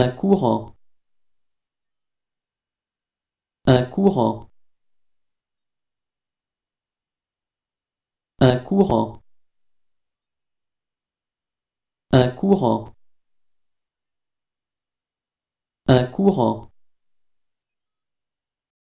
Un courant un courant un courant un courant un courant